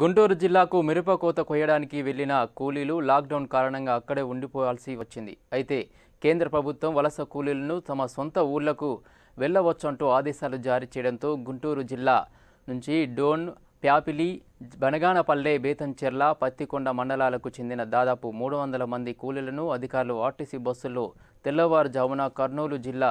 గుంటూరు జిల్లాకు మిరప కోత కొయ్యడానికి వెళ్లిన కూలీలు లాక్డౌన్ కారణంగా అక్కడే ఉండిపోవాల్సి వచ్చింది అయితే కేంద్ర ప్రభుత్వం వలస కూలీలను తమ సొంత ఊళ్లకు వెళ్లవచ్చంటూ ఆదేశాలు జారీ చేయడంతో గుంటూరు జిల్లా నుంచి డోన్ ప్యాపిలి బనగానపల్లె బేతంచెర్ల పత్తికొండ మండలాలకు చెందిన దాదాపు మూడు వందల మంది కూలీలను అధికారులు ఆర్టీసీ బస్సుల్లో తెల్లవారుజామున కర్నూలు జిల్లా